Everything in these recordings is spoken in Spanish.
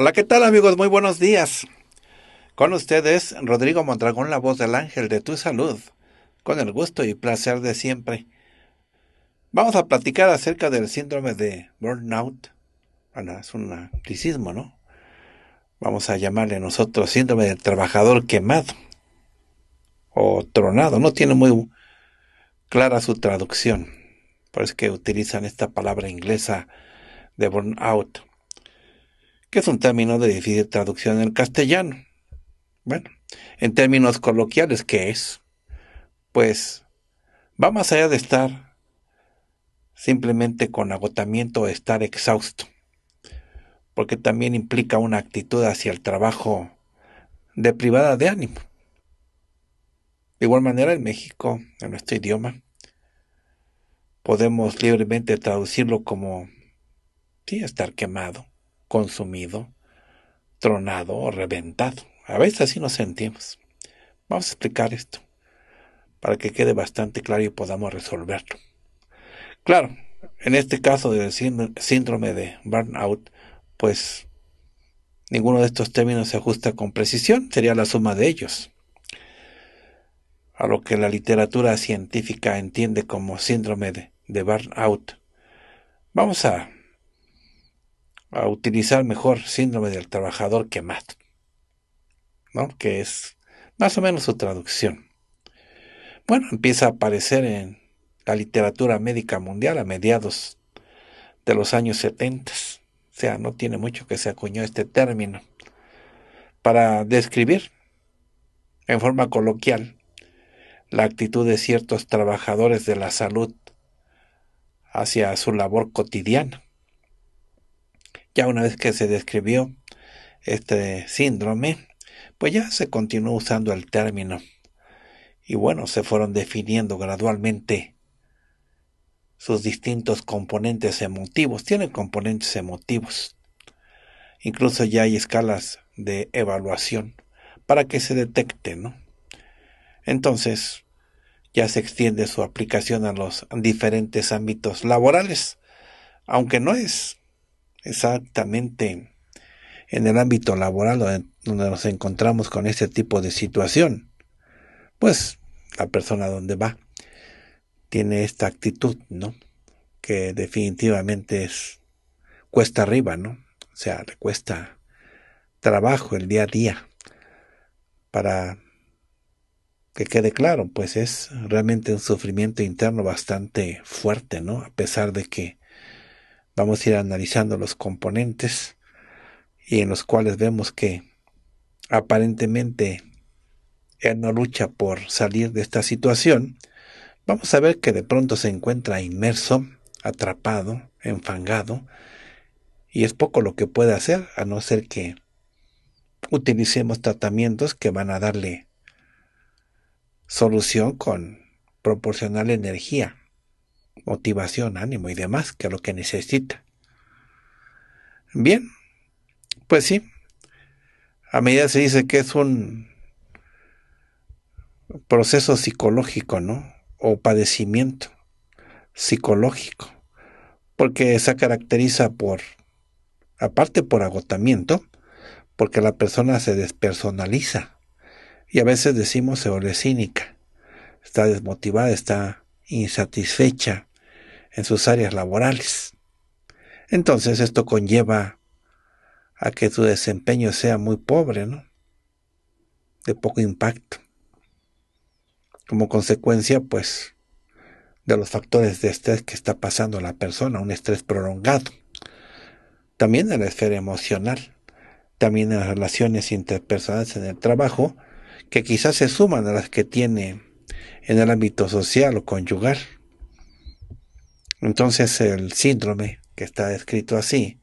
Hola, ¿qué tal amigos? Muy buenos días. Con ustedes, Rodrigo Mondragón, la voz del ángel de tu salud, con el gusto y placer de siempre. Vamos a platicar acerca del síndrome de burnout. Bueno, es un ¿no? Vamos a llamarle nosotros síndrome del trabajador quemado o tronado. No tiene muy clara su traducción. Por eso es que utilizan esta palabra inglesa de burnout que es un término de difícil traducción en el castellano. Bueno, en términos coloquiales, ¿qué es? Pues va más allá de estar simplemente con agotamiento o estar exhausto, porque también implica una actitud hacia el trabajo de privada de ánimo. De igual manera, en México, en nuestro idioma, podemos libremente traducirlo como estar quemado, consumido, tronado o reventado. A veces así nos sentimos. Vamos a explicar esto para que quede bastante claro y podamos resolverlo. Claro, en este caso del síndrome de burnout, pues ninguno de estos términos se ajusta con precisión, sería la suma de ellos. A lo que la literatura científica entiende como síndrome de, de burnout. Vamos a a utilizar mejor síndrome del trabajador quemado, ¿no? que es más o menos su traducción. Bueno, empieza a aparecer en la literatura médica mundial a mediados de los años 70. O sea, no tiene mucho que se acuñó este término para describir en forma coloquial la actitud de ciertos trabajadores de la salud hacia su labor cotidiana. Ya una vez que se describió este síndrome, pues ya se continuó usando el término. Y bueno, se fueron definiendo gradualmente sus distintos componentes emotivos. Tienen componentes emotivos. Incluso ya hay escalas de evaluación para que se detecte, ¿no? Entonces, ya se extiende su aplicación a los diferentes ámbitos laborales, aunque no es exactamente en el ámbito laboral donde, nos encontramos con este tipo de situación. Pues la persona donde va tiene esta actitud, ¿no? Que definitivamente es cuesta arriba, ¿no? O sea, le cuesta trabajo el día a día para que quede claro, pues es realmente un sufrimiento interno bastante fuerte, ¿no? A pesar de que Vamos a ir analizando los componentes y en los cuales vemos que aparentemente él no lucha por salir de esta situación, vamos a ver que de pronto se encuentra inmerso, atrapado, enfangado, y es poco lo que puede hacer, a no ser que utilicemos tratamientos que van a darle solución con proporcional energía motivación, ánimo y demás, que es lo que necesita. Bien, pues sí, a medida se dice que es un proceso psicológico, ¿no? O padecimiento psicológico, porque se caracteriza por, aparte por agotamiento, porque la persona se despersonaliza y a veces decimos se vuelve cínica, está desmotivada, está insatisfecha, en sus áreas laborales. Entonces esto conlleva a que su desempeño sea muy pobre, ¿no? De poco impacto. Como consecuencia, pues, de los factores de estrés que está pasando la persona, un estrés prolongado. También en la esfera emocional, también en las relaciones interpersonales en el trabajo, que quizás se suman a las que tiene en el ámbito social o conyugal. Entonces el síndrome, que está escrito así,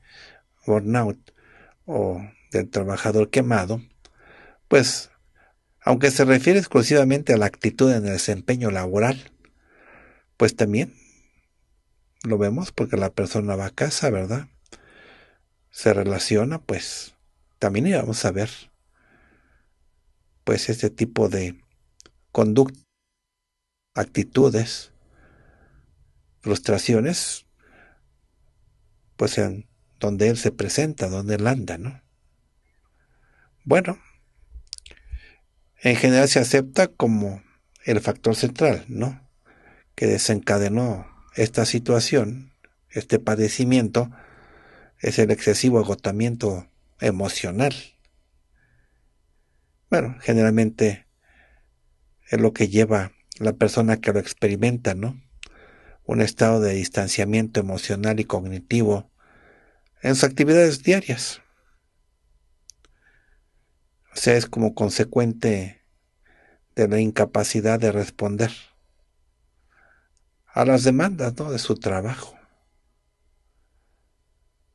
burnout o del trabajador quemado, pues aunque se refiere exclusivamente a la actitud en el desempeño laboral, pues también lo vemos porque la persona va a casa, ¿verdad? Se relaciona, pues también íbamos a ver, pues este tipo de conducta, actitudes frustraciones, pues sean donde Él se presenta, donde Él anda, ¿no? Bueno, en general se acepta como el factor central, ¿no? Que desencadenó esta situación, este padecimiento, es el excesivo agotamiento emocional. Bueno, generalmente es lo que lleva la persona que lo experimenta, ¿no? un estado de distanciamiento emocional y cognitivo en sus actividades diarias. O sea, es como consecuente de la incapacidad de responder a las demandas de su trabajo.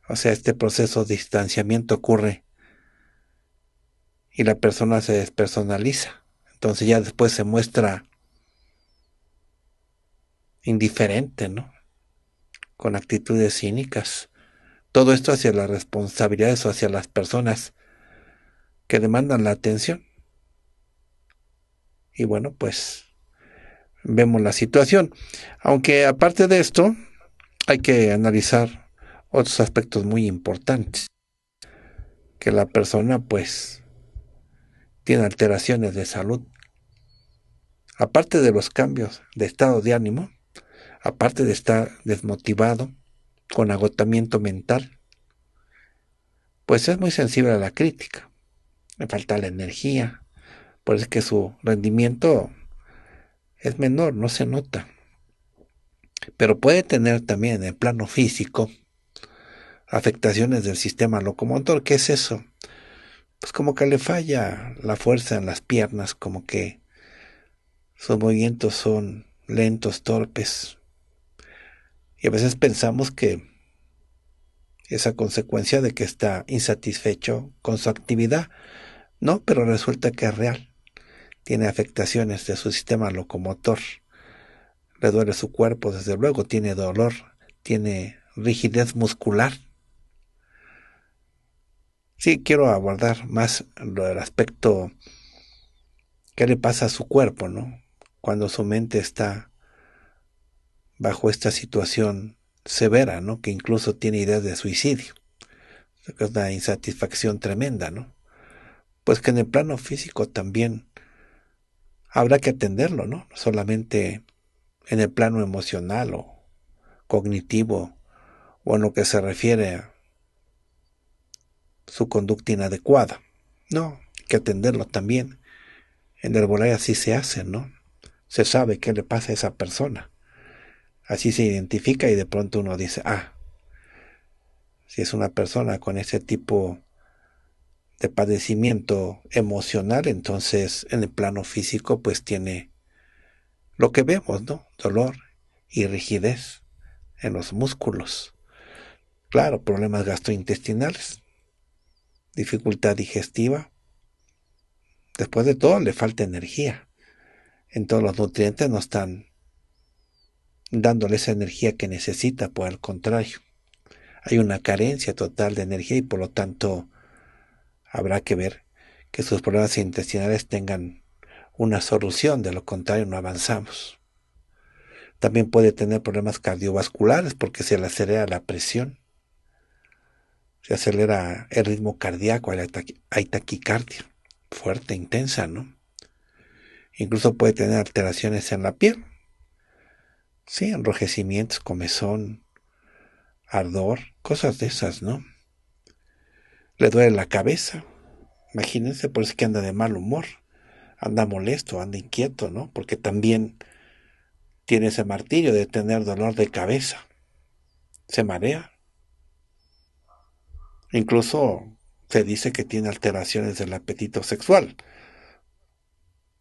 O sea, este proceso de distanciamiento ocurre y la persona se despersonaliza. Entonces ya después se muestra indiferente, ¿no? Con actitudes cínicas. Todo esto hacia las responsabilidades o hacia las personas que demandan la atención. Y bueno, pues vemos la situación. Aunque aparte de esto, hay que analizar otros aspectos muy importantes. Que la persona pues tiene alteraciones de salud. Aparte de los cambios de estado de ánimo, aparte de estar desmotivado, con agotamiento mental, pues es muy sensible a la crítica, le falta la energía, por eso es que su rendimiento es menor, no se nota. Pero puede tener también en el plano físico afectaciones del sistema locomotor. ¿Qué es eso? Pues como que le falla la fuerza en las piernas, como que sus movimientos son lentos, torpes, y a veces pensamos que esa consecuencia de que está insatisfecho con su actividad. No, pero resulta que es real. Tiene afectaciones de su sistema locomotor. Le duele su cuerpo, desde luego, tiene dolor, tiene rigidez muscular. Sí, quiero abordar más el aspecto qué le pasa a su cuerpo, ¿no? Cuando su mente está bajo esta situación severa, ¿no? Que incluso tiene ideas de suicidio. Es una insatisfacción tremenda, ¿no? Pues que en el plano físico también habrá que atenderlo, ¿no? Solamente en el plano emocional o cognitivo o en lo que se refiere a su conducta inadecuada. No, hay que atenderlo también. En herbolaria así se hace, ¿no? Se sabe qué le pasa a esa persona así se identifica y de pronto uno dice, ah, si es una persona con ese tipo de padecimiento emocional, entonces en el plano físico pues tiene lo que vemos, ¿no? Dolor y rigidez en los músculos. Claro, problemas gastrointestinales, dificultad digestiva. Después de todo le falta energía. Entonces los nutrientes no están dándole esa energía que necesita, por pues, el contrario. Hay una carencia total de energía y por lo tanto habrá que ver que sus problemas intestinales tengan una solución, de lo contrario no avanzamos. También puede tener problemas cardiovasculares porque se le acelera la presión, se acelera el ritmo cardíaco, hay taquicardia, fuerte, intensa, ¿no? Incluso puede tener alteraciones en la piel, Sí, enrojecimientos, comezón, ardor, cosas de esas, ¿no? Le duele la cabeza. Imagínense, por eso que anda de mal humor, anda molesto, anda inquieto, ¿no? Porque también tiene ese martirio de tener dolor de cabeza. Se marea. Incluso se dice que tiene alteraciones del apetito sexual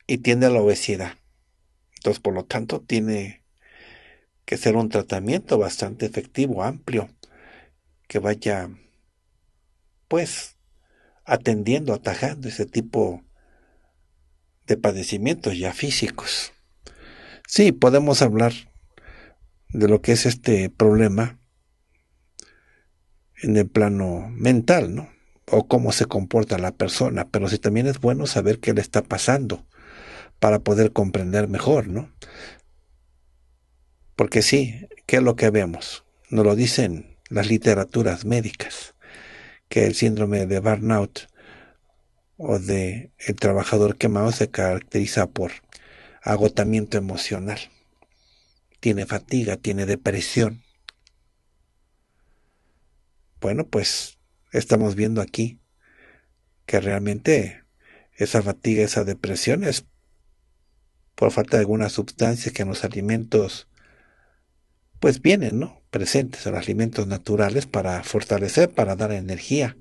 y tiende a la obesidad. Entonces, por lo tanto, tiene que ser un tratamiento bastante efectivo, amplio, que vaya, pues, atendiendo, atajando ese tipo de padecimientos ya físicos. Sí, podemos hablar de lo que es este problema en el plano mental, ¿no? O cómo se comporta la persona, pero sí también es bueno saber qué le está pasando para poder comprender mejor, ¿no? Porque sí, ¿qué es lo que vemos? Nos lo dicen las literaturas médicas, que el síndrome de burnout o de el trabajador quemado se caracteriza por agotamiento emocional. Tiene fatiga, tiene depresión. Bueno, pues estamos viendo aquí que realmente esa fatiga, esa depresión es por falta de alguna sustancia que en los alimentos pues vienen, ¿no? Presentes los alimentos naturales para fortalecer, para dar energía.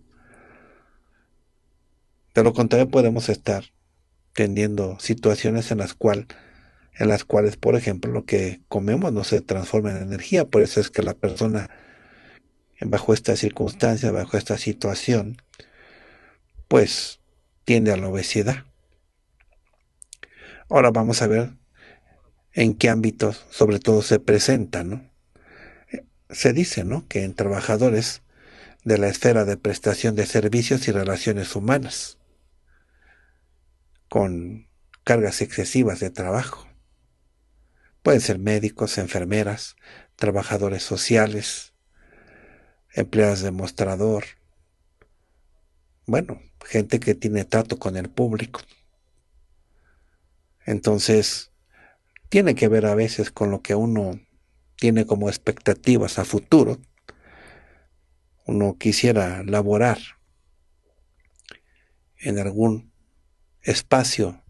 De lo contrario, podemos estar teniendo situaciones en las, en las cuales, por ejemplo, lo que comemos no se transforma en energía. Por eso es que la persona, bajo esta circunstancia, bajo esta situación, pues tiende a la obesidad. Ahora vamos a ver en qué ámbitos sobre todo se presenta, Se dice, ¿no? Que en trabajadores de la esfera de prestación de servicios y relaciones humanas, con cargas excesivas de trabajo. Pueden ser médicos, enfermeras, trabajadores sociales, empleadas de mostrador, bueno, gente que tiene trato con el público. Entonces, tiene que ver a veces con lo que uno tiene como expectativas a futuro. Uno quisiera laborar en algún espacio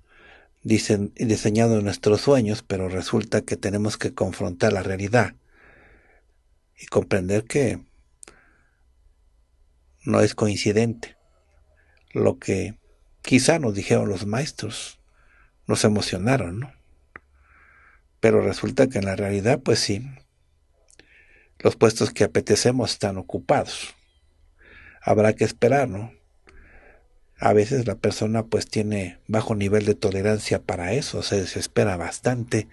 diseñado en nuestros sueños, pero resulta que tenemos que confrontar la realidad y comprender que no es coincidente lo que quizá nos dijeron los maestros, nos emocionaron, ¿no? Pero resulta que en la realidad, pues sí, los puestos que apetecemos están ocupados. Habrá que esperar, ¿no? A veces la persona pues tiene bajo nivel de tolerancia para eso, se desespera bastante,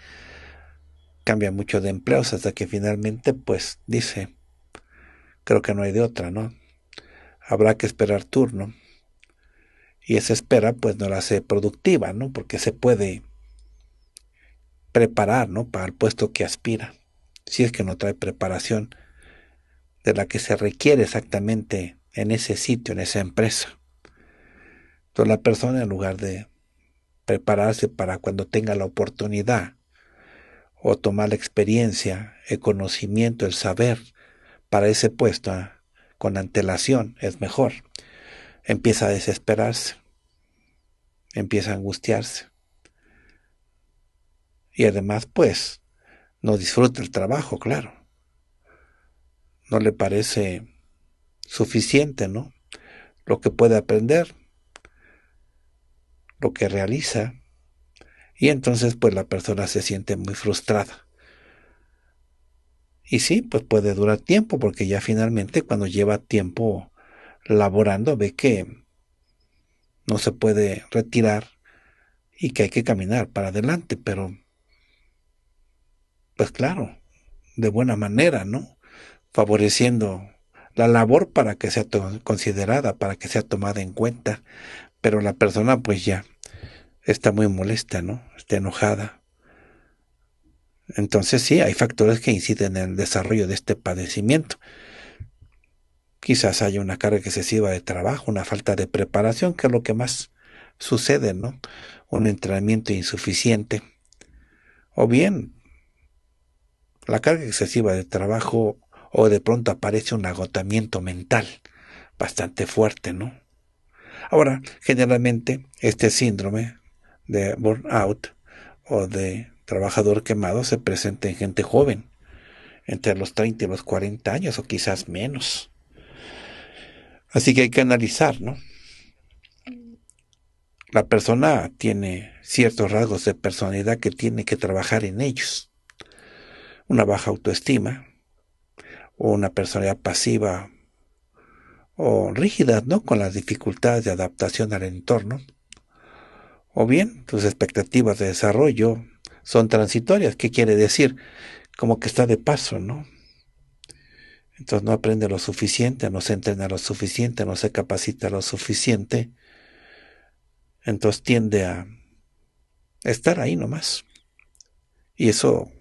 cambia mucho de empleos hasta que finalmente pues dice, creo que no hay de otra, ¿no? Habrá que esperar turno. Y esa espera pues no la hace productiva, ¿no? Porque se puede preparar, Para el puesto que aspira, si es que no trae preparación de la que se requiere exactamente en ese sitio, en esa empresa. Entonces la persona en lugar de prepararse para cuando tenga la oportunidad o tomar la experiencia, el conocimiento, el saber para ese puesto ah, con antelación es mejor. Empieza a desesperarse, empieza a angustiarse y además, pues, no disfruta el trabajo, claro. No le parece suficiente, ¿no? Lo que puede aprender, lo que realiza. Y entonces, pues, la persona se siente muy frustrada. Y sí, pues puede durar tiempo, porque ya finalmente cuando lleva tiempo laborando ve que no se puede retirar y que hay que caminar para adelante, pero pues claro, de buena manera, ¿no? Favoreciendo la labor para que sea considerada, para que sea tomada en cuenta, pero la persona pues ya está muy molesta, ¿no? Está enojada. Entonces sí, hay factores que inciden en el desarrollo de este padecimiento. Quizás haya una carga excesiva de trabajo, una falta de preparación, que es lo que más sucede, ¿no? Un entrenamiento insuficiente. O bien la carga excesiva de trabajo o de pronto aparece un agotamiento mental bastante fuerte, ¿no? Ahora, generalmente este síndrome de burnout o de trabajador quemado se presenta en gente joven, entre los 30 y los 40 años o quizás menos. Así que hay que analizar, ¿no? La persona tiene ciertos rasgos de personalidad que tiene que trabajar en ellos una baja autoestima, o una personalidad pasiva o rígida, ¿no? Con las dificultades de adaptación al entorno. O bien, tus expectativas de desarrollo son transitorias. ¿Qué quiere decir? Como que está de paso, ¿no? Entonces no aprende lo suficiente, no se entrena lo suficiente, no se capacita lo suficiente. Entonces tiende a estar ahí nomás. Y eso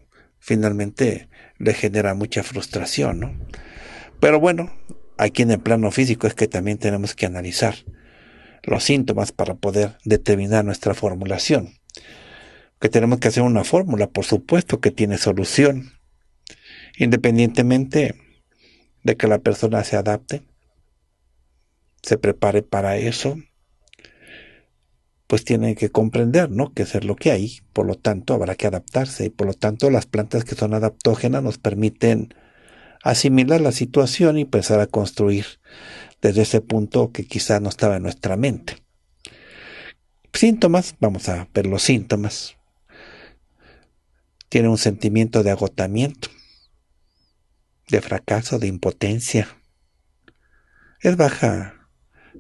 finalmente le genera mucha frustración, ¿no? Pero bueno, aquí en el plano físico es que también tenemos que analizar los síntomas para poder determinar nuestra formulación. Que tenemos que hacer una fórmula, por supuesto que tiene solución, independientemente de que la persona se adapte, se prepare para eso pues tienen que comprender, ¿no? Que ser lo que hay, por lo tanto habrá que adaptarse y por lo tanto las plantas que son adaptógenas nos permiten asimilar la situación y empezar a construir desde ese punto que quizá no estaba en nuestra mente. Síntomas, vamos a ver los síntomas. Tiene un sentimiento de agotamiento, de fracaso, de impotencia. Es baja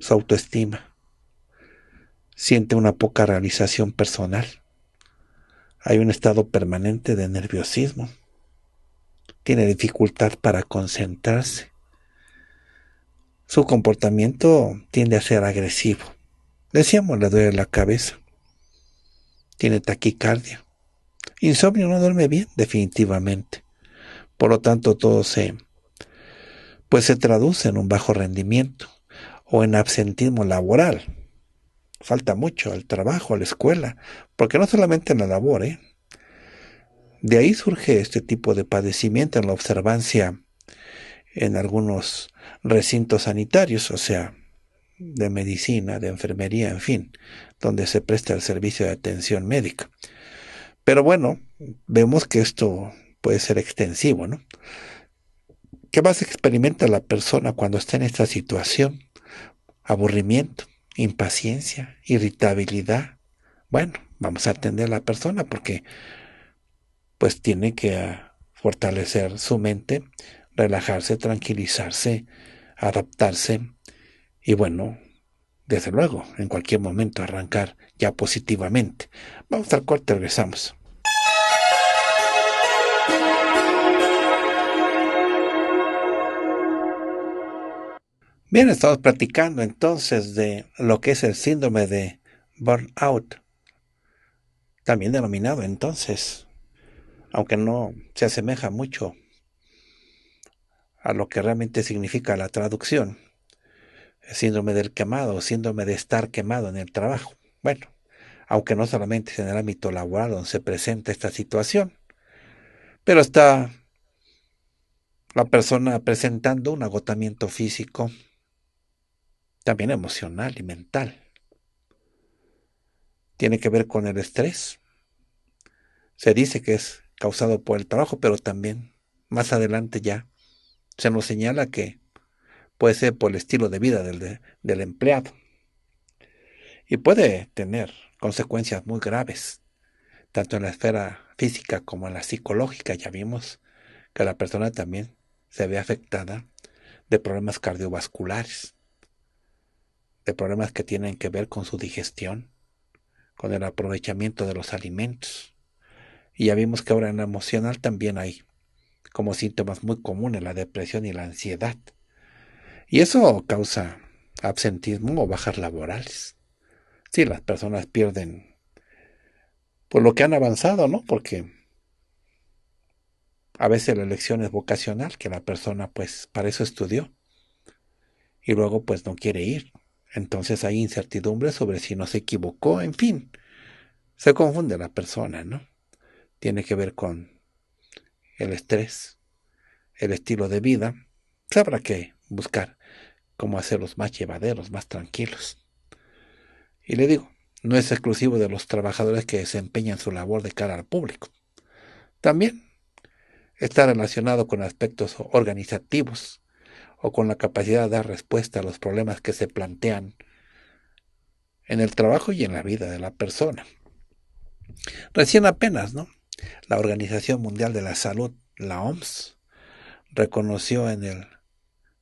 su autoestima siente una poca realización personal. Hay un estado permanente de nerviosismo. Tiene dificultad para concentrarse. Su comportamiento tiende a ser agresivo. Decíamos, le duele la cabeza. Tiene taquicardia. Insomnio no duerme bien, definitivamente. Por lo tanto, todo se pues se traduce en un bajo rendimiento o en absentismo laboral, falta mucho al trabajo, a la escuela, porque no solamente en la labor, ¿eh? De ahí surge este tipo de padecimiento en la observancia en algunos recintos sanitarios, o sea, de medicina, de enfermería, en fin, donde se presta el servicio de atención médica. Pero bueno, vemos que esto puede ser extensivo, ¿no? ¿Qué más experimenta la persona cuando está en esta situación? Aburrimiento, impaciencia, irritabilidad. Bueno, vamos a atender a la persona porque pues tiene que ah, fortalecer su mente, relajarse, tranquilizarse, adaptarse y bueno, desde luego, en cualquier momento arrancar ya positivamente. Vamos al corte, regresamos. Bien, estamos platicando entonces de lo que es el síndrome de burnout, también denominado entonces, aunque no se asemeja mucho a lo que realmente significa la traducción, síndrome del quemado, síndrome de estar quemado en el trabajo. Bueno, aunque no solamente es en el ámbito laboral donde se presenta esta situación, pero está la persona presentando un agotamiento físico, también emocional y mental. Tiene que ver con el estrés. Se dice que es causado por el trabajo, pero también más adelante ya se nos señala que puede ser por el estilo de vida del, del empleado. Y puede tener consecuencias muy graves, tanto en la esfera física como en la psicológica. Ya vimos que la persona también se ve afectada de problemas cardiovasculares de problemas que tienen que ver con su digestión, con el aprovechamiento de los alimentos. Y ya vimos que ahora en la emocional también hay como síntomas muy comunes la depresión y la ansiedad. Y eso causa absentismo o bajas laborales. Sí, las personas pierden por pues, lo que han avanzado, ¿no? Porque a veces la elección es vocacional, que la persona pues para eso estudió y luego pues no quiere ir, entonces hay incertidumbre sobre si no se equivocó, en fin. Se confunde la persona, ¿no? Tiene que ver con el estrés, el estilo de vida. Sabrá pues que buscar cómo hacerlos más llevaderos, más tranquilos. Y le digo, no es exclusivo de los trabajadores que desempeñan su labor de cara al público. También está relacionado con aspectos organizativos, o con la capacidad de dar respuesta a los problemas que se plantean en el trabajo y en la vida de la persona. Recién apenas, ¿no? La Organización Mundial de la Salud, la OMS, reconoció en el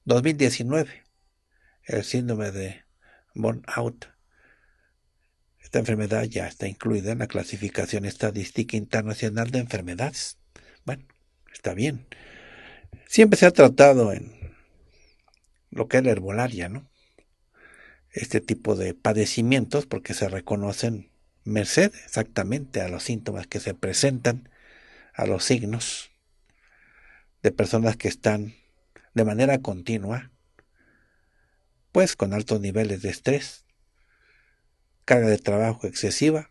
2019 el síndrome de burnout. Esta enfermedad ya está incluida en la clasificación estadística internacional de enfermedades. Bueno, está bien. Siempre se ha tratado en lo que es la herbolaria, ¿no? Este tipo de padecimientos porque se reconocen merced exactamente a los síntomas que se presentan, a los signos de personas que están de manera continua, pues con altos niveles de estrés, carga de trabajo excesiva,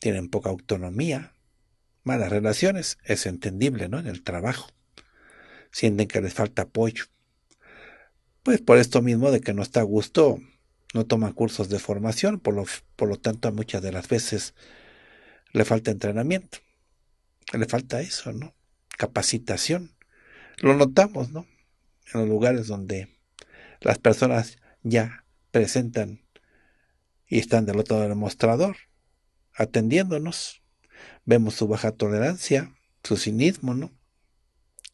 tienen poca autonomía, malas relaciones, es entendible, ¿no? En el trabajo. Sienten que les falta apoyo pues por esto mismo de que no está a gusto, no toma cursos de formación, por lo, por lo tanto muchas de las veces le falta entrenamiento, le falta eso, ¿no? Capacitación. Lo notamos, ¿no? En los lugares donde las personas ya presentan y están del otro lado del mostrador, atendiéndonos. Vemos su baja tolerancia, su cinismo, ¿no?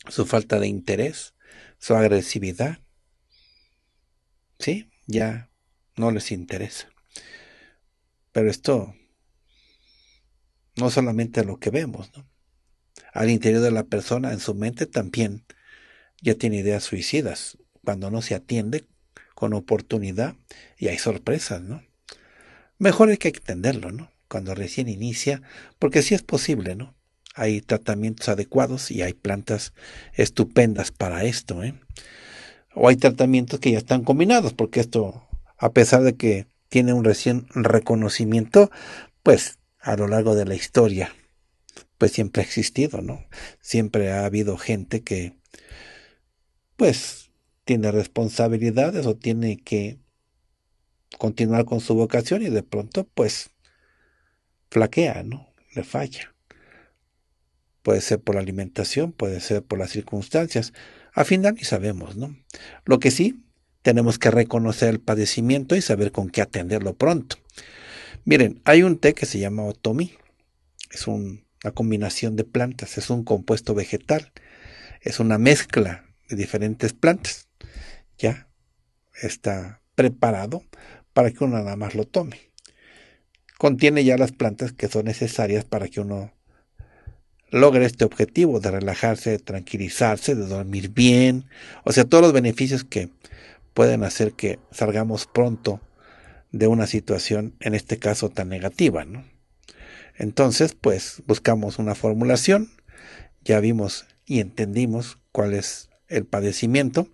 Su falta de interés, su agresividad, Sí, ya no les interesa. Pero esto no solamente lo que vemos, ¿no? Al interior de la persona, en su mente también ya tiene ideas suicidas, cuando no se atiende con oportunidad y hay sorpresas, ¿no? Mejor hay que entenderlo, ¿no? Cuando recién inicia, porque sí es posible, ¿no? Hay tratamientos adecuados y hay plantas estupendas para esto, ¿eh? o hay tratamientos que ya están combinados, porque esto, a pesar de que tiene un recién reconocimiento, pues a lo largo de la historia, pues siempre ha existido, ¿no? Siempre ha habido gente que, pues, tiene responsabilidades o tiene que continuar con su vocación y de pronto, pues, flaquea, ¿no? Le falla. Puede ser por la alimentación, puede ser por las circunstancias a fin de ni sabemos, ¿no? Lo que sí, tenemos que reconocer el padecimiento y saber con qué atenderlo pronto. Miren, hay un té que se llama otomi. Es una combinación de plantas, es un compuesto vegetal, es una mezcla de diferentes plantas. Ya está preparado para que uno nada más lo tome. Contiene ya las plantas que son necesarias para que uno logra este objetivo de relajarse, de tranquilizarse, de dormir bien, o sea, todos los beneficios que pueden hacer que salgamos pronto de una situación, en este caso tan negativa, ¿no? Entonces, pues buscamos una formulación, ya vimos y entendimos cuál es el padecimiento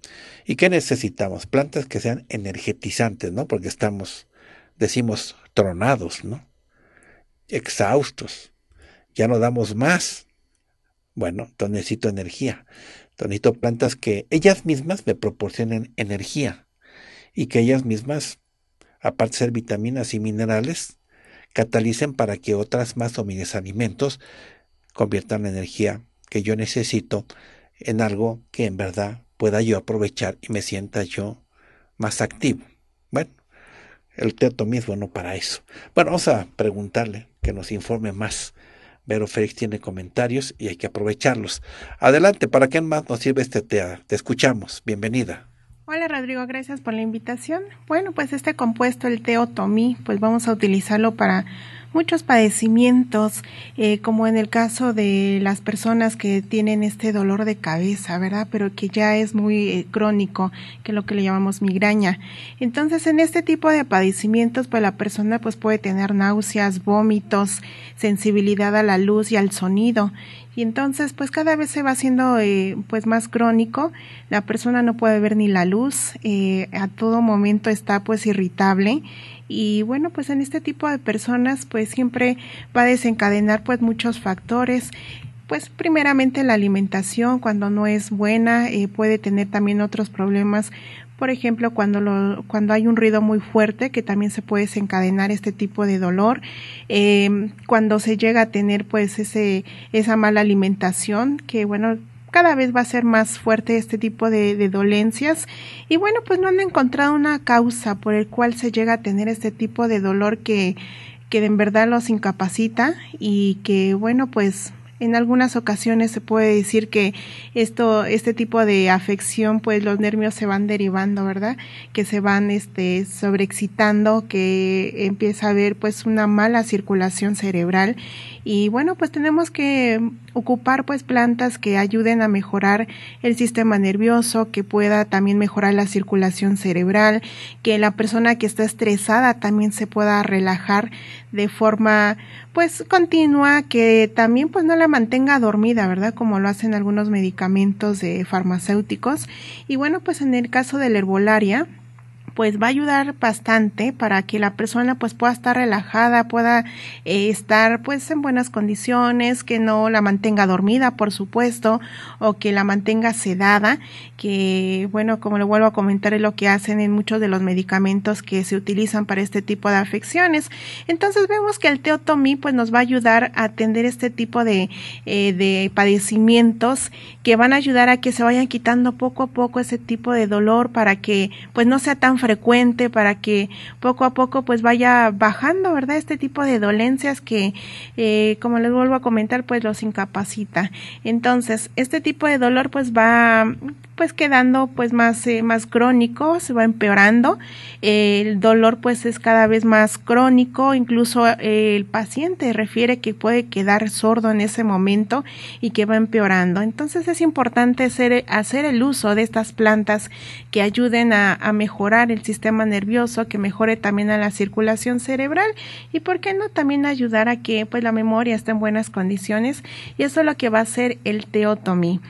y qué necesitamos, plantas que sean energetizantes, ¿no? Porque estamos, decimos, tronados, ¿no? Exhaustos, ya no damos más. Bueno, necesito energía. Entonces necesito plantas que ellas mismas me proporcionen energía y que ellas mismas, aparte de ser vitaminas y minerales, catalicen para que otras más o menos alimentos conviertan la energía que yo necesito en algo que en verdad pueda yo aprovechar y me sienta yo más activo. Bueno, el teatro mismo bueno para eso. Bueno, vamos a preguntarle que nos informe más Vero Félix tiene comentarios y hay que aprovecharlos. Adelante, ¿para qué más nos sirve este TEA? Te escuchamos, bienvenida. Hola Rodrigo, gracias por la invitación. Bueno, pues este compuesto, el teotomí, pues vamos a utilizarlo para muchos padecimientos, eh, como en el caso de las personas que tienen este dolor de cabeza, ¿verdad? Pero que ya es muy eh, crónico, que es lo que le llamamos migraña. Entonces, en este tipo de padecimientos, pues la persona pues puede tener náuseas, vómitos, sensibilidad a la luz y al sonido. Y entonces, pues cada vez se va haciendo eh, pues más crónico, la persona no puede ver ni la luz, a todo momento está pues irritable y bueno pues en este tipo de personas pues siempre va a desencadenar pues muchos factores pues primeramente la alimentación cuando no es buena eh, puede tener también otros problemas por ejemplo cuando lo, cuando hay un ruido muy fuerte que también se puede desencadenar este tipo de dolor eh, cuando se llega a tener pues ese esa mala alimentación que bueno cada vez va a ser más fuerte este tipo de, dolencias y bueno pues no han encontrado una causa por el cual se llega a tener este tipo de dolor que que en verdad los incapacita y que bueno pues en algunas ocasiones se puede decir que esto este tipo de afección pues los nervios se van derivando verdad que se van este sobreexcitando que empieza a haber pues una mala circulación cerebral y bueno pues tenemos que ocupar pues plantas que ayuden a mejorar el sistema nervioso, que pueda también mejorar la circulación cerebral, que la persona que está estresada también se pueda relajar de forma pues continua, que también pues no la mantenga dormida, ¿verdad? Como lo hacen algunos medicamentos de farmacéuticos. Y bueno, pues en el caso de la herbolaria, pues va a ayudar bastante para que la persona pues pueda estar relajada, pueda eh, estar pues en buenas condiciones, que no la mantenga dormida, por supuesto, o que la mantenga sedada que, bueno, como lo vuelvo a comentar, es lo que hacen en muchos de los medicamentos que se utilizan para este tipo de afecciones. Entonces vemos que el teotomí pues nos va a ayudar a atender este tipo eh, de, padecimientos que van a ayudar a que se vayan quitando poco a poco ese tipo de dolor para que pues no sea tan frecuente, para que poco a poco pues vaya bajando, ¿verdad? Este tipo de dolencias que, eh, como les vuelvo a comentar, pues los incapacita. Entonces, este tipo de dolor pues va pues quedando pues más, eh, más crónico, se va empeorando, el dolor pues es cada vez más crónico, incluso eh, el paciente refiere que puede quedar sordo en ese momento y que va empeorando. Entonces es importante hacer, el uso de estas plantas que ayuden a, mejorar el sistema nervioso, que mejore también a la circulación cerebral y por qué no también ayudar a que pues la memoria esté en buenas condiciones y eso es lo que va a hacer el teotomí.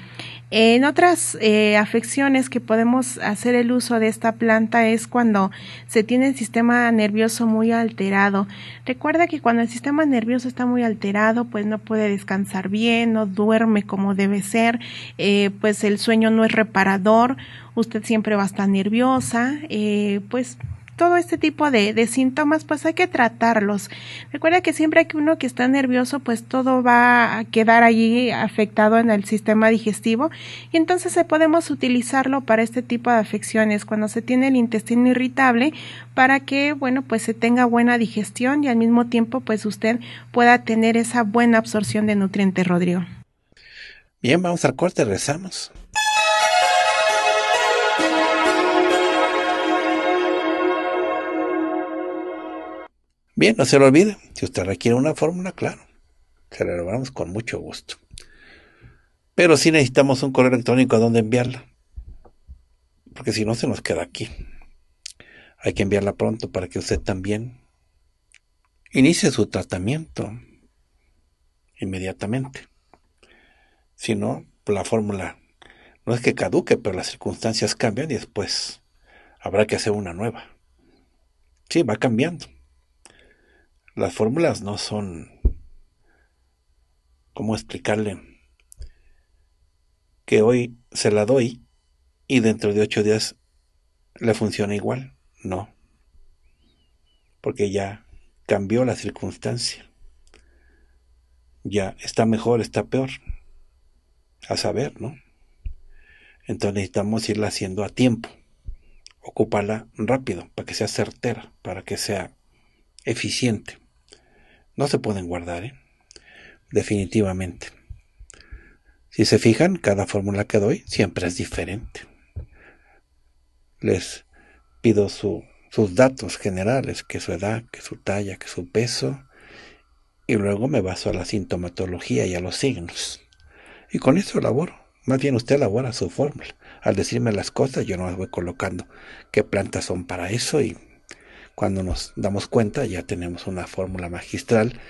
En otras eh, afecciones que podemos hacer el uso de esta planta es cuando se tiene el sistema nervioso muy alterado. Recuerda que cuando el sistema nervioso está muy alterado, pues no puede descansar bien, no duerme como debe ser, eh, pues el sueño no es reparador, usted siempre va a estar nerviosa, eh, pues todo este tipo de, síntomas, pues hay que tratarlos. Recuerda que siempre que uno que está nervioso, pues todo va a quedar allí afectado en el sistema digestivo y entonces se podemos utilizarlo para este tipo de afecciones, cuando se tiene el intestino irritable, para que, bueno, pues se tenga buena digestión y al mismo tiempo, pues usted pueda tener esa buena absorción de nutrientes, Rodrigo. Bien, vamos al corte, rezamos. Bien, no se lo olvide. Si usted requiere una fórmula, claro, se la logramos con mucho gusto. Pero sí necesitamos un correo electrónico a donde enviarla. Porque si no, se nos queda aquí. Hay que enviarla pronto para que usted también inicie su tratamiento inmediatamente. Si no, pues la fórmula no es que caduque, pero las circunstancias cambian y después habrá que hacer una nueva. Sí, va cambiando las fórmulas no son, ¿cómo explicarle? Que hoy se la doy y dentro de ocho días le funciona igual. No. Porque ya cambió la circunstancia. Ya está mejor, está peor. A saber, ¿no? Entonces necesitamos irla haciendo a tiempo. Ocuparla rápido, para que sea certera, para que sea eficiente. No se pueden guardar, ¿eh? definitivamente. Si se fijan, cada fórmula que doy siempre es diferente. Les pido sus datos generales, que su edad, que su talla, que su peso, y luego me baso a la sintomatología y a los signos. Y con eso elaboro. Más bien usted elabora su fórmula. Al decirme las cosas, yo no las voy colocando qué plantas son para eso y cuando nos damos cuenta ya tenemos una fórmula magistral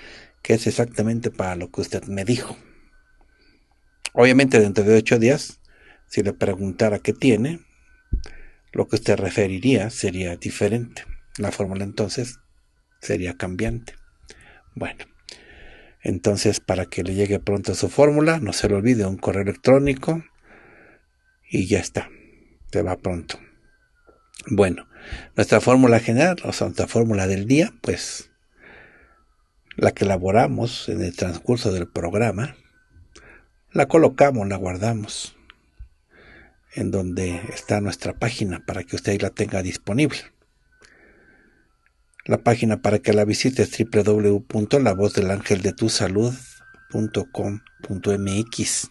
que es exactamente para lo que usted me dijo. Obviamente dentro de ocho días, si le preguntara qué tiene, lo que usted referiría sería diferente. La fórmula entonces sería cambiante. Bueno, entonces para que le llegue pronto su fórmula, no se le olvide un correo electrónico y ya está. Te va pronto. Bueno, nuestra fórmula general, o sea, nuestra fórmula del día, pues la que elaboramos en el transcurso del programa, la colocamos, la guardamos en donde está nuestra página para que usted la tenga disponible. La página para que la visite es www.lavozdelangeldetusalud.com.mx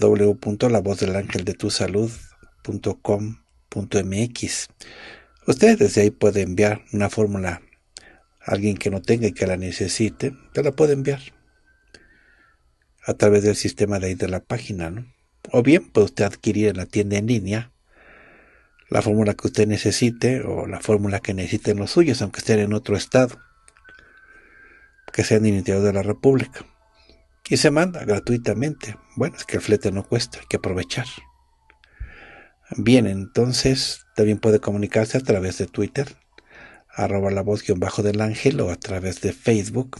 www.lavozdelangeldetusalud.com.mx .mx. Ustedes desde ahí puede enviar una fórmula a alguien que no tenga y que la necesite, te la puede enviar a través del sistema de ahí de la página, O bien puede usted adquirir en la tienda en línea la fórmula que usted necesite o la fórmula que necesiten los suyos, aunque estén en otro estado, que sean en interior de la República. Y se manda gratuitamente. Bueno, es que el flete no cuesta, hay que aprovechar. Bien, entonces también puede comunicarse a través de Twitter, arroba la voz guión bajo del ángel o a través de Facebook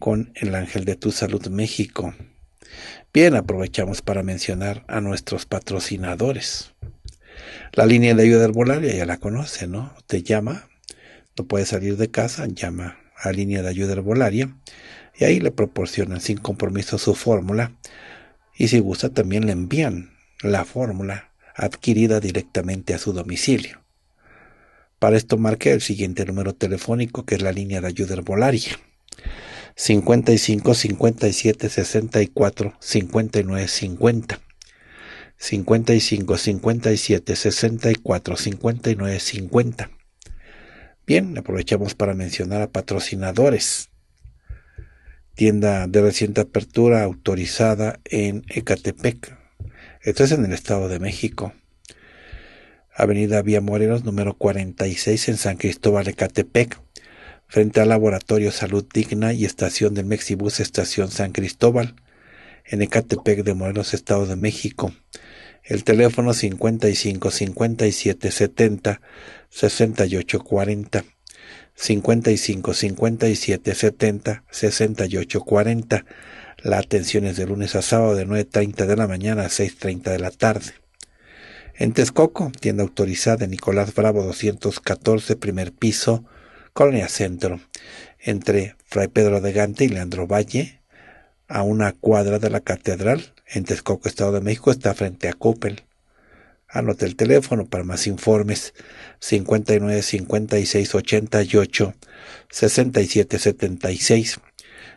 con el ángel de tu salud México. Bien, aprovechamos para mencionar a nuestros patrocinadores. La línea de ayuda herbolaria ya la conoce, ¿no? Te llama, no puedes salir de casa, llama a línea de ayuda herbolaria y ahí le proporcionan sin compromiso su fórmula y si gusta también le envían la fórmula adquirida directamente a su domicilio. Para esto marqué el siguiente número telefónico que es la línea de ayuda herbolaria 55 57 64 59 50 55 57 64 59 50 Bien, aprovechamos para mencionar a patrocinadores. Tienda de reciente apertura autorizada en Ecatepec, esto es en el Estado de México. Avenida Vía Morelos, número 46, en San Cristóbal Ecatepec, frente al Laboratorio Salud Digna y Estación del Mexibus, Estación San Cristóbal, en Ecatepec de Morelos, Estado de México. El teléfono 55 57 70 68 40. 55 57 70 68 40 la atención es de lunes a sábado de 9.30 de la mañana a 6.30 de la tarde. En Texcoco, tienda autorizada Nicolás Bravo 214, primer piso, Colonia Centro, entre Fray Pedro de Gante y Leandro Valle, a una cuadra de la Catedral, en Texcoco, Estado de México, está frente a Coppel. Anote el teléfono para más informes 59 56 88 67 76.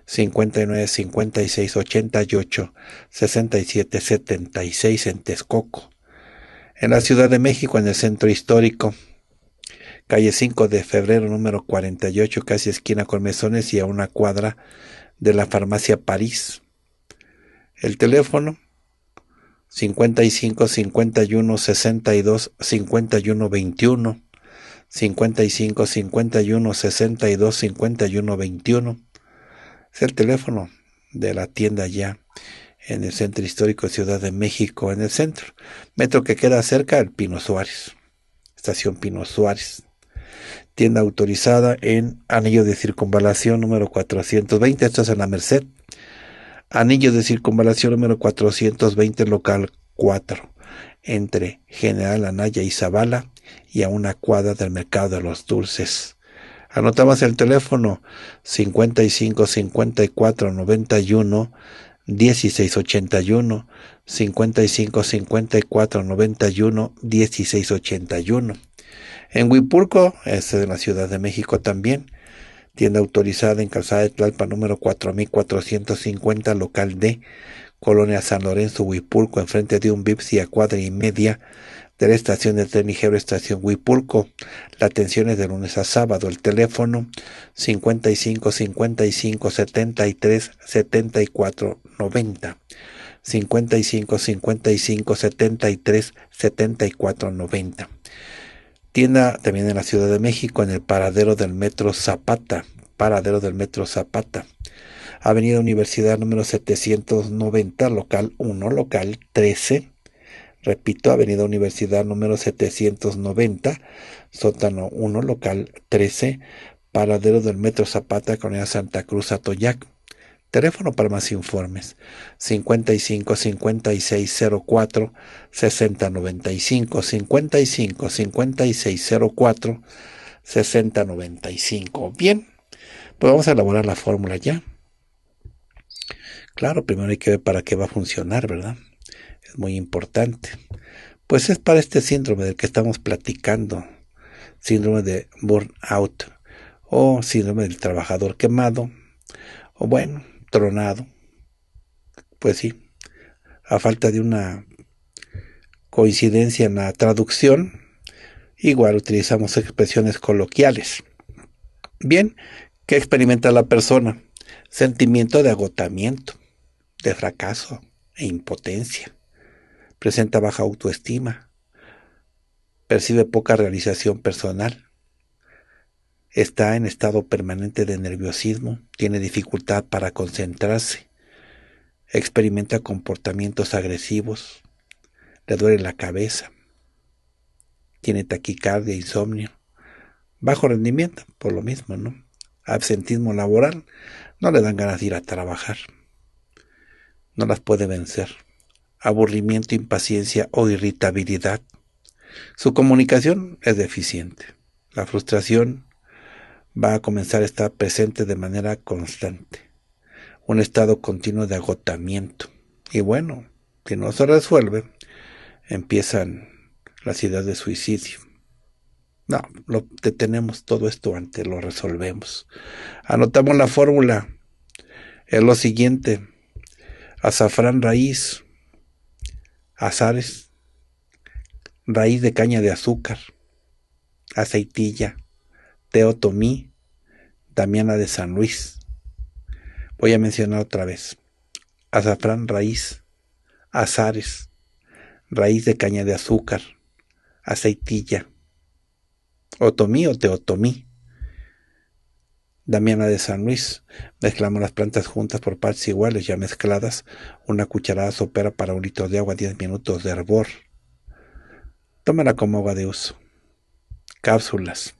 59 56 88 67 76 en Texcoco. En la Ciudad de México, en el centro histórico, calle 5 de febrero número 48, casi esquina con y a una cuadra de la farmacia París. El teléfono 55 51 62 51 21 55 51 62 51 21 es el teléfono de la tienda ya en el Centro Histórico de Ciudad de México, en el centro. Metro que queda cerca del Pino Suárez. Estación Pino Suárez. Tienda autorizada en Anillo de Circunvalación número 420. Esto es en la Merced. Anillo de Circunvalación número 420, local 4. Entre General Anaya y Zavala y a una cuadra del Mercado de los Dulces. Anotamos el teléfono 55 54 91 1681 55 54 91 1681. En Huipulco, este de la Ciudad de México también, tienda autorizada en Calzada de Tlalpa número 4450, local de Colonia San Lorenzo, Huipulco, enfrente de un y a cuadra y media de la estación de tren ligero Estación Huipulco. La atención es de lunes a sábado. El teléfono 55 55 73 74 90. 55 55 73 74 90. Tienda también en la Ciudad de México, en el paradero del Metro Zapata. Paradero del Metro Zapata. Avenida Universidad número 790, local 1, local 13, repito, Avenida Universidad número 790, sótano 1, local 13, paradero del Metro Zapata, Colonia Santa Cruz, Atoyac. Teléfono para más informes 55 5604 6095 55 5604 6095. Bien, pues vamos a elaborar la fórmula ya. Claro, primero hay que ver para qué va a funcionar, ¿verdad? muy importante. Pues es para este síndrome del que estamos platicando, síndrome de burnout o síndrome del trabajador quemado o bueno, tronado. Pues sí, a falta de una coincidencia en la traducción, igual utilizamos expresiones coloquiales. Bien, ¿qué experimenta la persona? Sentimiento de agotamiento, de fracaso e impotencia presenta baja autoestima, percibe poca realización personal, está en estado permanente de nerviosismo, tiene dificultad para concentrarse, experimenta comportamientos agresivos, le duele la cabeza, tiene taquicardia, insomnio, bajo rendimiento, por lo mismo, ¿no? Absentismo laboral, no le dan ganas de ir a trabajar, no las puede vencer aburrimiento, impaciencia o irritabilidad. Su comunicación es deficiente. La frustración va a comenzar a estar presente de manera constante. Un estado continuo de agotamiento. Y bueno, si no se resuelve, empiezan las ideas de suicidio. No, lo detenemos todo esto antes, lo resolvemos. Anotamos la fórmula. Es lo siguiente. Azafrán raíz, azares, raíz de caña de azúcar, aceitilla, teotomí, damiana de San Luis. Voy a mencionar otra vez. Azafrán raíz, azares, raíz de caña de azúcar, aceitilla, otomí o teotomí, Damiana de San Luis. Mezclamos las plantas juntas por partes iguales ya mezcladas. Una cucharada sopera para un litro de agua, 10 minutos de hervor. Tómala como agua de uso. Cápsulas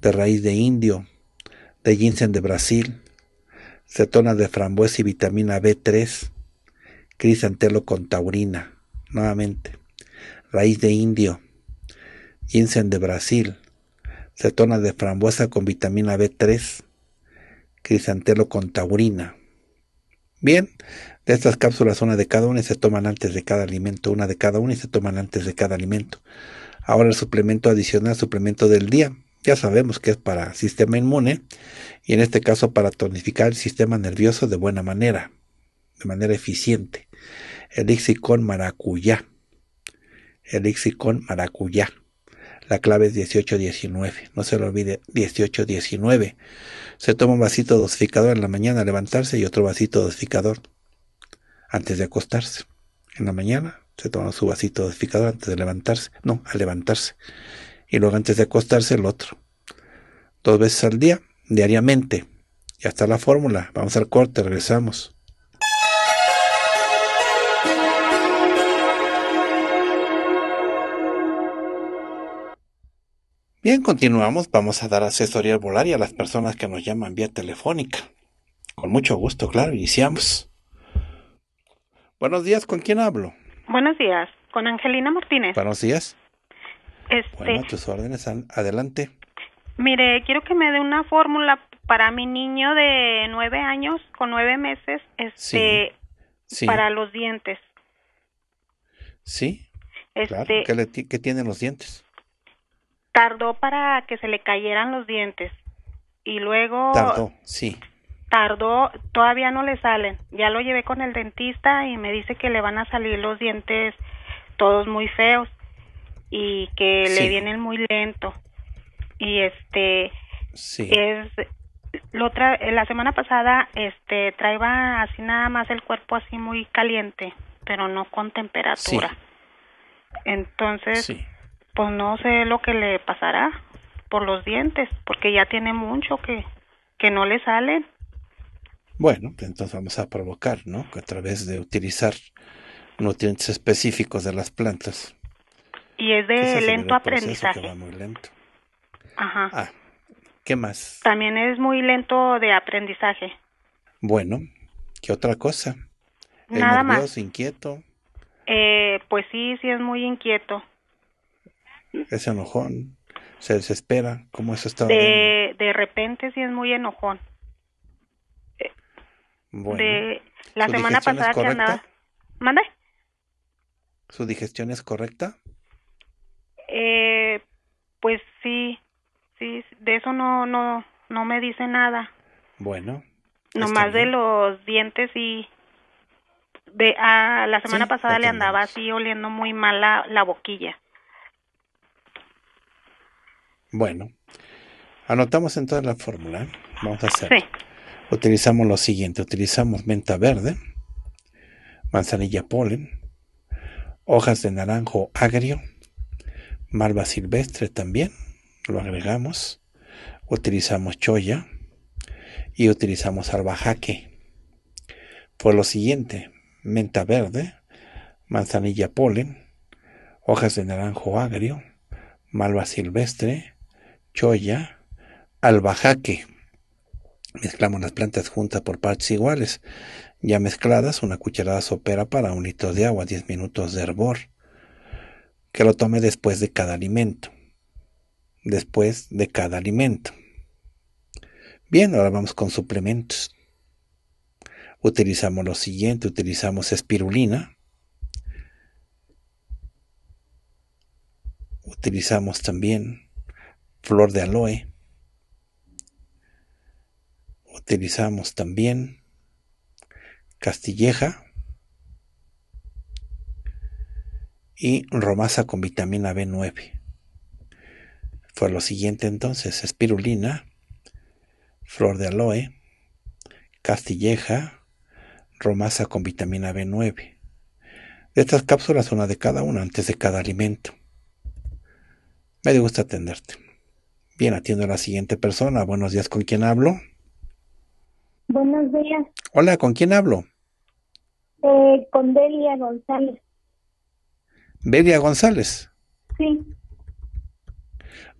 de raíz de indio, de ginseng de Brasil, cetona de frambuesa y vitamina B3, crisantelo con taurina, nuevamente, raíz de indio, ginseng de Brasil, cetona de frambuesa con vitamina B3, crisantelo con taurina. Bien, de estas cápsulas una de cada una y se toman antes de cada alimento, una de cada una y se toman antes de cada alimento. Ahora el suplemento adicional, suplemento del día, ya sabemos que es para sistema inmune y en este caso para tonificar el sistema nervioso de buena manera, de manera eficiente. Elixir con maracuyá. Elixir con maracuyá. La clave es 18-19. No se lo olvide, 18-19. Se toma un vasito dosificador en la mañana al levantarse y otro vasito dosificador antes de acostarse. En la mañana se toma su vasito dosificador antes de levantarse. No, al levantarse. Y luego antes de acostarse el otro. Dos veces al día, diariamente. Ya está la fórmula. Vamos al corte, regresamos. Bien, continuamos. Vamos a dar asesoría y a las personas que nos llaman vía telefónica. Con mucho gusto, claro, iniciamos. Buenos días, ¿con quién hablo? Buenos días, con Angelina Martínez. Buenos días. Este... tus órdenes, adelante. Mire, quiero que me dé una fórmula para mi niño de nueve años con nueve meses, este, para los dientes. Sí. Este ¿Qué, le ¿Qué tienen los dientes? tardó para que se le cayeran los dientes y luego tardó, sí. Tardó, todavía no le salen. Ya lo llevé con el dentista y me dice que le van a salir los dientes todos muy feos y que le vienen muy lento. Y este sí. es la semana pasada este traía así nada más el cuerpo así muy caliente, pero no con temperatura. Sí. Entonces pues no sé lo que le pasará por los dientes, porque ya tiene mucho que, que no le salen. Bueno, pues, entonces vamos a provocar, ¿no? Que a través de utilizar nutrientes específicos de las plantas. Y es de lento aprendizaje. Va muy lento. Ajá. Ah, ¿qué más? También es muy lento de aprendizaje. Bueno, ¿qué otra cosa? Nada nervioso, más. inquieto? Eh, pues sí, sí es muy inquieto. Es enojón, se desespera, ¿cómo es esta? De, de repente sí es muy enojón. Eh, bueno, la semana pasada que andaba. ¿Su digestión es correcta? Eh, pues sí, sí, de eso no, no, no me dice nada. Bueno. Nomás de los dientes y de la semana pasada le andaba así oliendo muy mal la boquilla. Bueno, anotamos entonces la fórmula. ¿eh? Vamos a hacer. Utilizamos lo siguiente. Utilizamos menta verde, manzanilla polen, hojas de naranjo agrio, malva silvestre también. Lo agregamos. Utilizamos choya y utilizamos albahaque. Por lo siguiente, menta verde, manzanilla polen, hojas de naranjo agrio, malva silvestre, choya, albahaque. Mezclamos las plantas juntas por partes iguales. Ya mezcladas, una cucharada sopera para un litro de agua, 10 minutos de hervor. Que lo tome después de cada alimento. Después de cada alimento. Bien, ahora vamos con suplementos. Utilizamos lo siguiente, utilizamos espirulina. Utilizamos también flor de aloe. Utilizamos también castilleja y romasa con vitamina B9. Fue lo siguiente entonces, espirulina, flor de aloe, castilleja, romasa con vitamina B9. De estas cápsulas, una de cada una antes de cada alimento. Me gusta atenderte. Bien, atiendo a la siguiente persona. Buenos días, ¿con quién hablo? Buenos días. Hola, ¿con quién hablo? Eh, con Delia González. Delia González. Sí.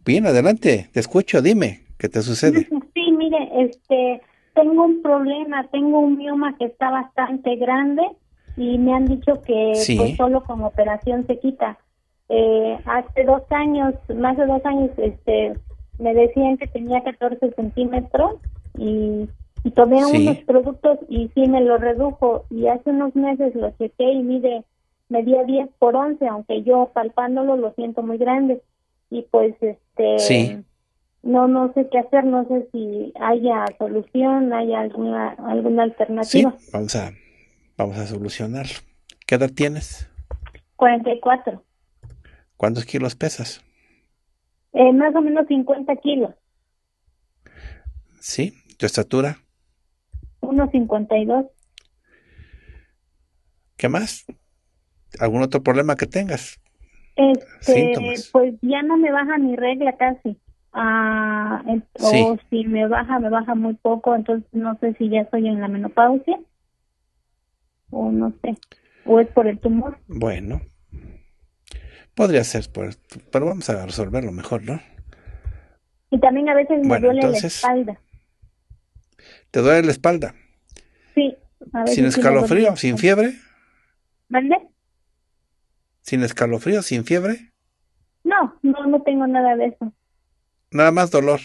Bien, adelante, te escucho, dime, ¿qué te sucede? Sí, mire, este, tengo un problema, tengo un mioma que está bastante grande y me han dicho que pues, solo con operación se quita. Eh, hace dos años, más de dos años, este, me decían que tenía 14 centímetros y, tomé unos productos y sí me lo redujo. Y hace unos meses lo chequé y mide, medía 10 por 11, aunque yo palpándolo lo siento muy grande. Y pues, este. Sí. No, no sé qué hacer, no sé si haya solución, hay alguna, alguna alternativa. vamos a, vamos a solucionarlo. ¿Qué edad tienes? 44. ¿Cuántos kilos pesas? Eh, más o menos 50 kilos. ¿Sí? ¿Tu estatura? 1,52. ¿Qué más? ¿Algún otro problema que tengas? Este, Pues ya no me baja mi regla casi. Ah, o si me baja, me baja muy poco. Entonces no sé si ya estoy en la menopausia. O no sé. O es por el tumor. Bueno, Podría ser, por, pues, pero vamos a resolverlo mejor, ¿no? Y también a veces me duele la espalda. ¿Te duele la espalda? Sí. ¿Sin escalofrío, sin fiebre? ¿Mande? ¿Sin escalofrío, sin fiebre? No, no, no tengo nada de eso. Nada más dolor.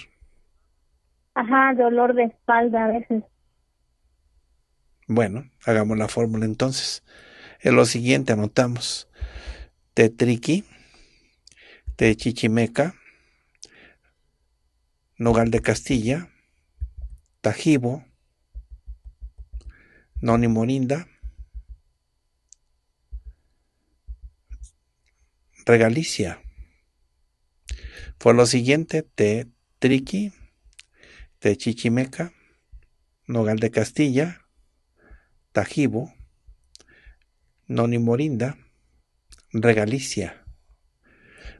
Ajá, dolor de espalda a veces. Bueno, hagamos la fórmula entonces. Es lo siguiente, anotamos. Tetriqui, Chichimeca, Nogal de Castilla, Tajibo, Noni Morinda, Regalicia. Fue lo siguiente, Tetriqui, Chichimeca, Nogal de Castilla, Tajibo, Noni Morinda, regalicia.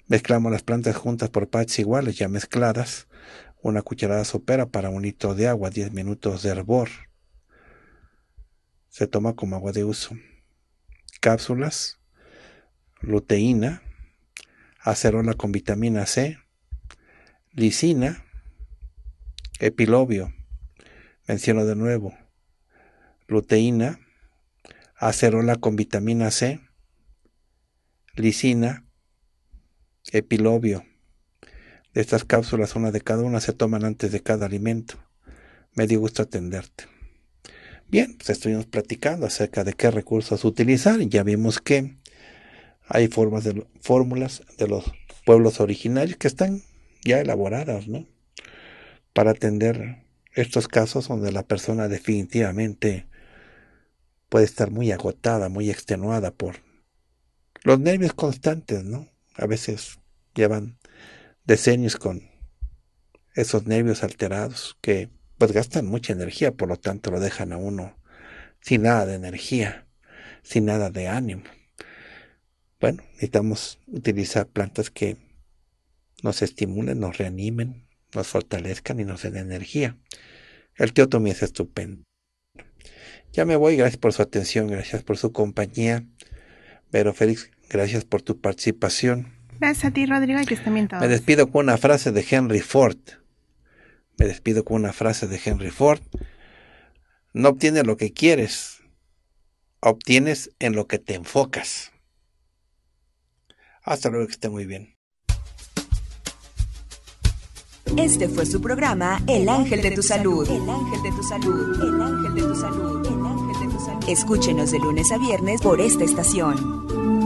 Mezclamos las plantas juntas por partes iguales, ya mezcladas. Una cucharada sopera para un litro de agua, 10 minutos de hervor. Se toma como agua de uso. Cápsulas, luteína, acerola con vitamina C, lisina, epilobio, menciono de nuevo, luteína, acerola con vitamina C, lisina, epilobio. De estas cápsulas, una de cada una, se toman antes de cada alimento. Me dio gusto atenderte. Bien, pues estuvimos platicando acerca de qué recursos utilizar. y Ya vimos que hay formas fórmulas de los pueblos originarios que están ya elaboradas, ¿no? Para atender estos casos donde la persona definitivamente puede estar muy agotada, muy extenuada por los nervios constantes, ¿no? A veces llevan decenios con esos nervios alterados que pues gastan mucha energía, por lo tanto lo dejan a uno sin nada de energía, sin nada de ánimo. Bueno, necesitamos utilizar plantas que nos estimulen, nos reanimen, nos fortalezcan y nos den energía. El teotomía es estupendo. Ya me voy, gracias por su atención, gracias por su compañía. Pero Félix, Gracias por tu participación. Gracias a ti, Rodrigo, y que estén bien todos. Me despido con una frase de Henry Ford. Me despido con una frase de Henry Ford. No obtienes lo que quieres, obtienes en lo que te enfocas. Hasta luego, que esté muy bien. Este fue su programa El Ángel de tu Salud. El Ángel de tu Salud. El Ángel de tu Salud. El Ángel de tu Salud. Escúchenos de lunes a viernes por esta estación.